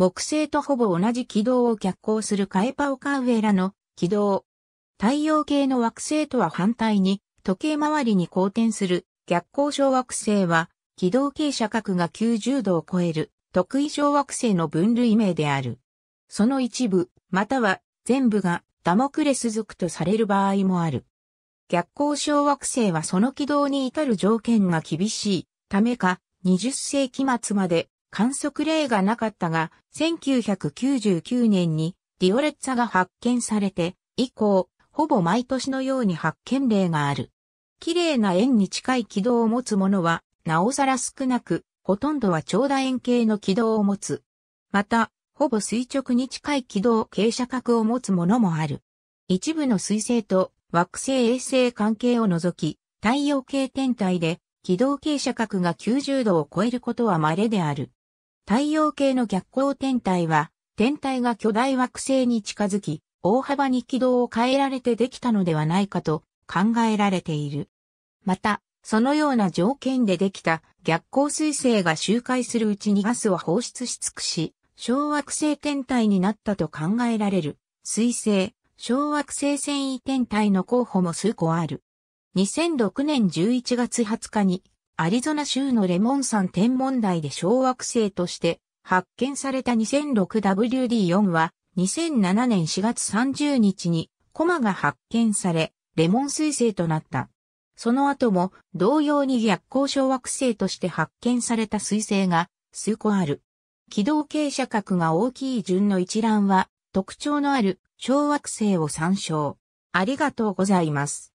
木星とほぼ同じ軌道を逆行するカエパオカウエラの軌道。太陽系の惑星とは反対に、時計回りに交転する逆行小惑星は、軌道傾斜角が90度を超える特異小惑星の分類名である。その一部、または全部がダモクレス族とされる場合もある。逆行小惑星はその軌道に至る条件が厳しいためか、20世紀末まで観測例がなかったが、1999年にディオレッツァが発見されて、以降、ほぼ毎年のように発見例がある。綺麗な円に近い軌道を持つものは、なおさら少なく、ほとんどは長楕円形の軌道を持つ。また、ほぼ垂直に近い軌道傾斜角を持つものもある。一部の水星と惑星衛星関係を除き、太陽系天体で軌道傾斜角が90度を超えることは稀である。太陽系の逆光天体は、天体が巨大惑星に近づき、大幅に軌道を変えられてできたのではないかと考えられている。また、そのような条件でできた逆光水星が周回するうちにガスを放出し尽くし、小惑星天体になったと考えられる、水星、小惑星繊維天体の候補も数個ある。2006年11月20日にアリゾナ州のレモン山天文台で小惑星として発見された 2006WD4 は2007年4月30日にコマが発見され、レモン彗星となった。その後も同様に逆光小惑星として発見された彗星が数個ある。軌道傾斜角が大きい順の一覧は特徴のある小惑星を参照。ありがとうございます。